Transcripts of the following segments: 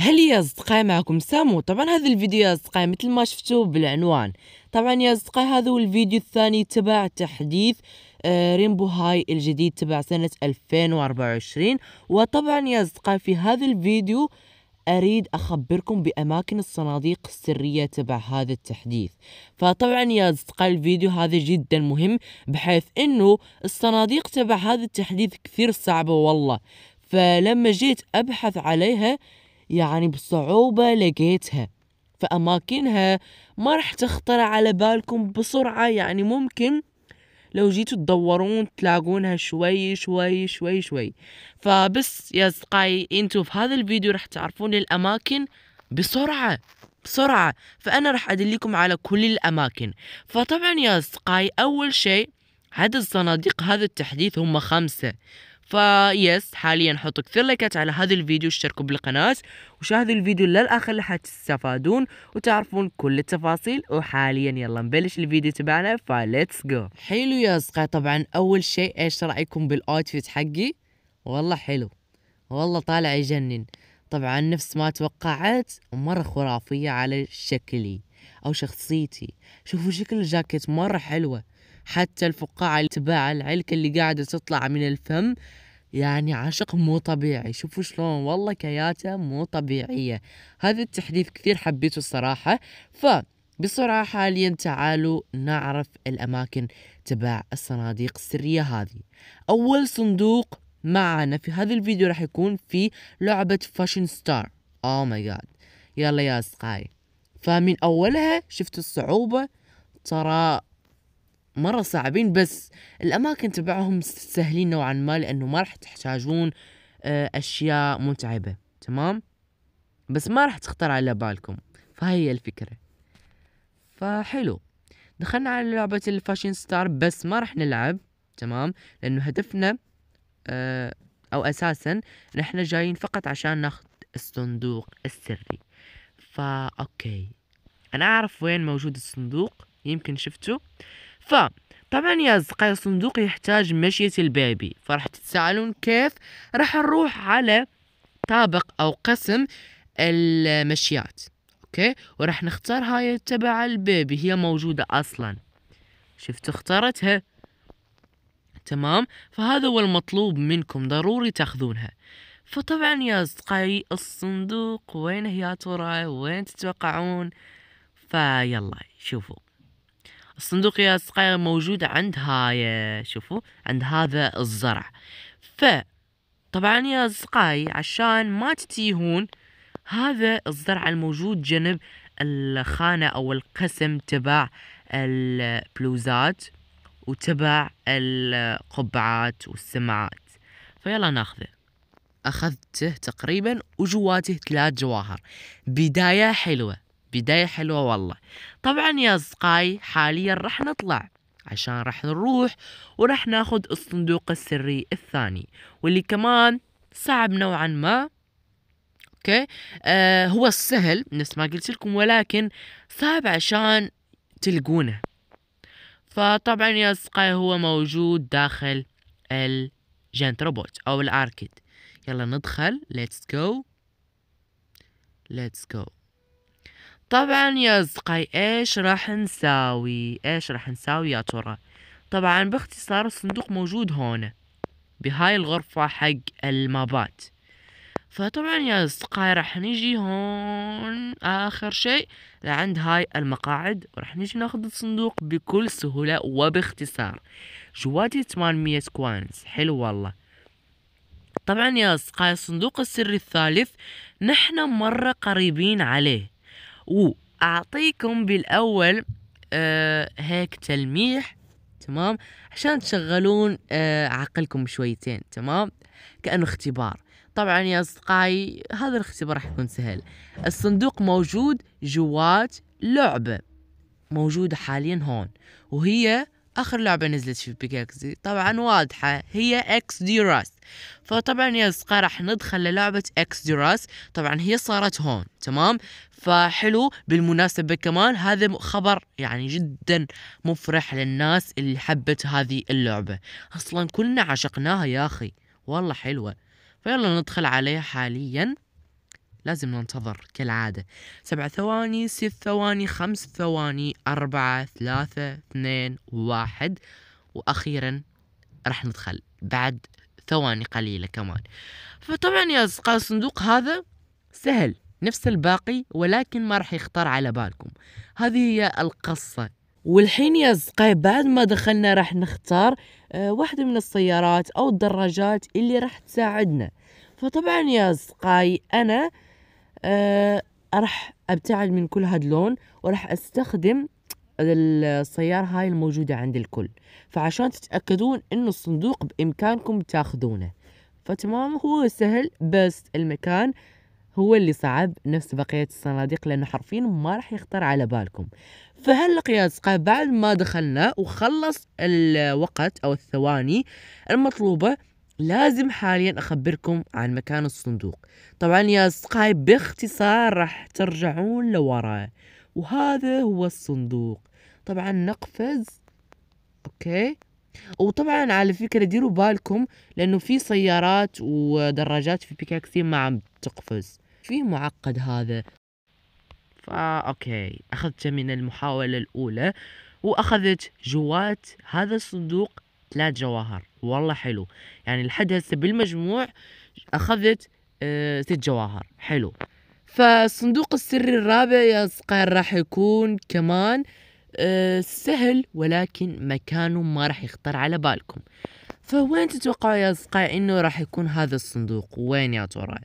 هل يا اصدقائي معكم سامو طبعا هذا الفيديو يا اصدقائي مثل ما شفتوا بالعنوان طبعا يا اصدقائي هذا هو الفيديو الثاني تبع تحديث آه ريمبو هاي الجديد تبع سنة 2024 وطبعا يا اصدقائي في هذا الفيديو أريد أخبركم بأماكن الصناديق السرية تبع هذا التحديث فطبعا يا أصدقاء الفيديو هذا جدا مهم بحيث أنه الصناديق تبع هذا التحديث كثير صعبة والله فلما جيت أبحث عليها يعني بصعوبة لقيتها فأماكنها ما راح تخطر على بالكم بسرعة يعني ممكن لو جيتوا تدورون تلاقونها شوي شوي شوي شوي فبس يا أصدقائي انتوا في هذا الفيديو راح تعرفون الأماكن بسرعة بسرعة فأنا راح أدلكم على كل الأماكن فطبعا يا أصدقائي أول شيء عدد صناديق هذا التحديث هم خمسة فيس حاليا حطوا كثير لايكات على هذا الفيديو اشتركوا بالقناة وشاهدوا الفيديو للآخر لحتى تستفادون وتعرفون كل التفاصيل وحاليا يلا نبلش الفيديو تبعنا فليتس جو حلو يا أصدقائي طبعا أول شيء ايش رأيكم بالأوتفيت حقي والله حلو والله طالع يجنن طبعا نفس ما توقعت مرة خرافية على شكلي أو شخصيتي شوفوا شكل الجاكيت مرة حلوة حتى الفقاعة اللي تبع العلكة اللي قاعدة تطلع من الفم يعني عشق مو طبيعي شوفوا شلون والله كياته مو طبيعية هذا التحديث كثير حبيته الصراحة ف بسرعة حاليا تعالوا نعرف الأماكن تبع الصناديق السرية هذه أول صندوق معنا في هذا الفيديو راح يكون في لعبة فاشن ستار اوه ماي جاد يلا يا سقاي فمن أولها شفت الصعوبة ترى مرة صعبين بس الأماكن تبعهم سهلين نوعا ما لأنه ما راح تحتاجون آه، أشياء متعبة تمام بس ما راح تخطر على بالكم فهي الفكرة فحلو دخلنا على لعبة الفاشين ستار بس ما راح نلعب تمام لأنه هدفنا آه، أو أساسا نحن جايين فقط عشان ناخذ الصندوق السري فا أوكي أنا أعرف وين موجود الصندوق يمكن شفتوا ف طبعا يا أصدقائي الصندوق يحتاج مشية البيبي فراح تتساءلون كيف راح نروح على طابق أو قسم المشيات أوكي وراح نختار هاي تبع البيبي هي موجودة أصلا شفتوا اختارتها تمام فهذا هو المطلوب منكم ضروري تاخذونها فطبعا يا أصدقائي الصندوق وين هي ترى وين تتوقعون فيلا شوفوا الصندوق يا الصغير موجود عند هاي شوفوا عند هذا الزرع ف طبعا يا أصدقائي عشان ما تتيهون هذا الزرع الموجود جنب الخانة أو القسم تبع البلوزات وتبع القبعات والسماعات فيلا ناخذه أخذته تقريبا وجواته ثلاث جواهر بداية حلوة بداية حلوة والله طبعا يا أصدقائي حاليا راح نطلع عشان راح نروح وراح ناخد الصندوق السري الثاني واللي كمان صعب نوعا ما اوكي آه هو السهل نفس ما قلت لكم ولكن صعب عشان تلقونه فطبعا يا أصدقائي هو موجود داخل الجنت روبوت او الاركيد يلا ندخل ليتس جو ليتس جو طبعا يا صقي ايش راح نساوي ايش راح نساوي يا ترى طبعا باختصار الصندوق موجود هون بهاي الغرفة حق المابات فطبعا يا أصدقائي راح نجي هون آخر شيء لعند هاي المقاعد وراح نجي ناخذ الصندوق بكل سهولة وباختصار جواتي 800 كوانز حلو والله طبعا يا أصدقائي الصندوق السري الثالث نحن مرة قريبين عليه واعطيكم بالاول آه هيك تلميح تمام عشان تشغلون آه عقلكم شويتين تمام كانه اختبار طبعا يا اصدقائي هذا الاختبار راح يكون سهل الصندوق موجود جوات لعبه موجوده حاليا هون وهي اخر لعبه نزلت في بيكاكزي طبعا واضحه هي اكس ديراس فطبعا يا اصدقاء راح ندخل للعبه اكس ديراس طبعا هي صارت هون تمام فحلو بالمناسبه كمان هذا خبر يعني جدا مفرح للناس اللي حبت هذه اللعبه اصلا كلنا عشقناها يا اخي والله حلوه فيلا ندخل عليها حاليا لازم ننتظر كالعادة سبع ثواني ست ثواني خمس ثواني أربعة ثلاثة اثنين واحد وأخيرا راح ندخل بعد ثواني قليلة كمان فطبعا يا أصدقاء الصندوق هذا سهل نفس الباقي ولكن ما راح يخطر على بالكم هذه هي القصة والحين يا أصدقائي بعد ما دخلنا راح نختار آه، واحدة من السيارات أو الدراجات اللي راح تساعدنا فطبعا يا أصدقائي أنا آه، راح ابتعد من كل هاد اللون وراح استخدم السيارة هاي الموجودة عند الكل فعشان تتأكدون انه الصندوق بامكانكم تاخذونه فتمام هو سهل بس المكان هو اللي صعب نفس بقية الصناديق لأنه حرفيا ما راح يخطر على بالكم فهالقياس بعد ما دخلنا وخلص الوقت أو الثواني المطلوبة لازم حاليا أخبركم عن مكان الصندوق طبعا يا أصدقائي باختصار راح ترجعون لورا وهذا هو الصندوق طبعا نقفز أوكي وطبعا على فكرة ديروا بالكم لأنه في سيارات ودراجات في بيكاكسين ما عم تقفز في معقد هذا فا أوكي أخذت من المحاولة الأولى وأخذت جوات هذا الصندوق ثلاث جواهر والله حلو يعني لحد هسه بالمجموع اخذت أه ست جواهر حلو فالصندوق السري الرابع يا اصدقائي راح يكون كمان أه سهل ولكن مكانه ما راح يخطر على بالكم فوين تتوقعوا يا اصدقائي انه راح يكون هذا الصندوق وين يا ترى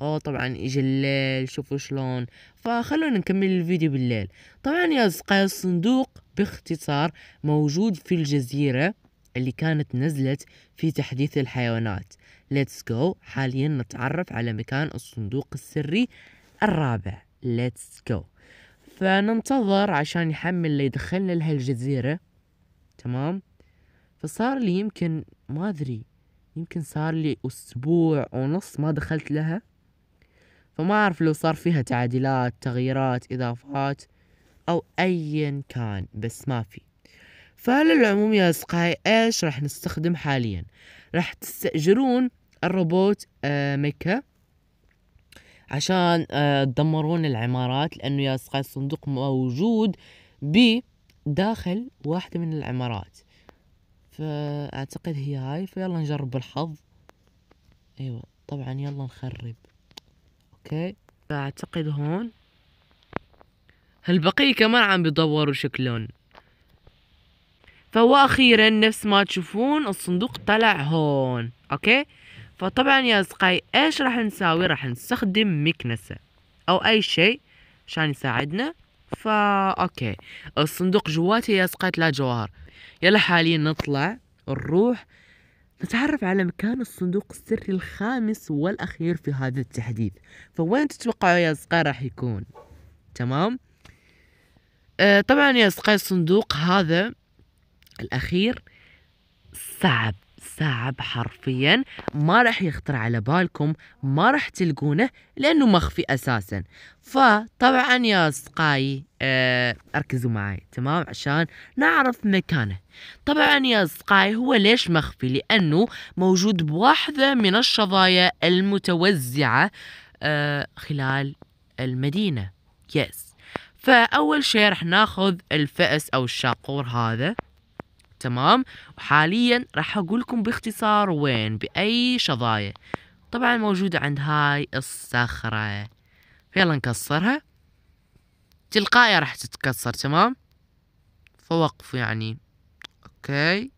اوه طبعا اجى الليل شوفوا شلون فخلونا نكمل الفيديو بالليل طبعا يا اصدقائي الصندوق باختصار موجود في الجزيرة اللي كانت نزلت في تحديث الحيوانات ليتس جو حاليا نتعرف على مكان الصندوق السري الرابع ليتس جو فننتظر عشان يحمل اللي يدخلنا لهالجزيرة تمام فصار لي يمكن ما أدري يمكن صار لي أسبوع ونص ما دخلت لها فما أعرف لو صار فيها تعديلات تغييرات إضافات أو أيا كان بس ما في فعلى العموم يا اصدقائي ايش راح نستخدم حاليا راح تستأجرون الروبوت آه، ميكا عشان آه، تدمرون العمارات لانه يا اصدقائي الصندوق موجود بداخل واحدة من العمارات فاعتقد هي هاي فيلا نجرب الحظ ايوه طبعا يلا نخرب اوكي فاعتقد هون هالبقية كمان عم بيدوروا شكلهم فواخيرا نفس ما تشوفون الصندوق طلع هون اوكي فطبعا يا اصدقائي ايش راح نساوي راح نستخدم مكنسة او اي شيء عشان يساعدنا فا اوكي الصندوق جواته يا اصدقائي لا جواهر يلا حاليا نطلع نروح نتعرف على مكان الصندوق السري الخامس والاخير في هذا التحديث فوين تتوقعوا يا اصدقائي راح يكون تمام آه طبعا يا اصدقائي الصندوق هذا الأخير صعب صعب حرفيا ما راح يخطر على بالكم ما راح تلقونه لأنه مخفي أساسا فطبعا يا أصدقائي أه ركزوا معي تمام عشان نعرف مكانه طبعا يا أصدقائي هو ليش مخفي لأنه موجود بواحدة من الشظايا المتوزعة أه خلال المدينة يس فأول شيء راح ناخذ الفأس أو الشاقور هذا تمام وحاليا راح اقول لكم باختصار وين باي شظايا طبعا موجودة عند هاي الصخرة يلا نكسرها تلقائيا راح تتكسر تمام فوقف يعني اوكي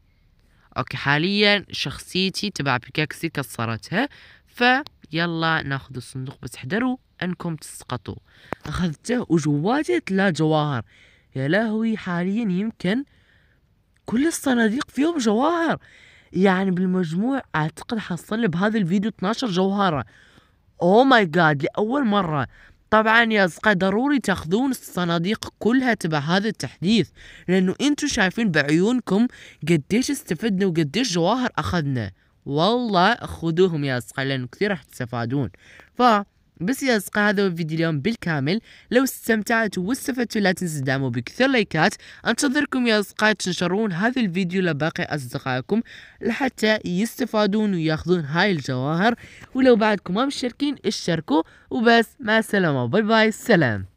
اوكي حاليا شخصيتي تبع بيكاكسي كسرتها فيلا ناخذ الصندوق بس احذروا انكم تسقطوا اخذته وجواته ثلاث جواهر يا لهوي حاليا يمكن كل الصناديق فيهم جواهر يعني بالمجموع اعتقد حصل لي بهذا الفيديو 12 جوهره او ماي جاد لاول مره طبعا يا اصدقاء ضروري تاخذون الصناديق كلها تبع هذا التحديث لانه انتم شايفين بعيونكم قديش استفدنا وقديش جواهر اخذنا والله خذوهم يا اصدقاء لانه كثير راح تستفادون ف بس يا اصدقاء هذا الفيديو بالكامل لو استمتعتوا واستفدتوا لا تنسوا دعموا بكثير لايكات انتظركم يا اصدقاء تنشرون هذا الفيديو لباقي اصدقائكم لحتى يستفادون وياخذون هاي الجواهر ولو بعدكم ما مشتركين اشتركوا وبس مع السلامة باي باي سلام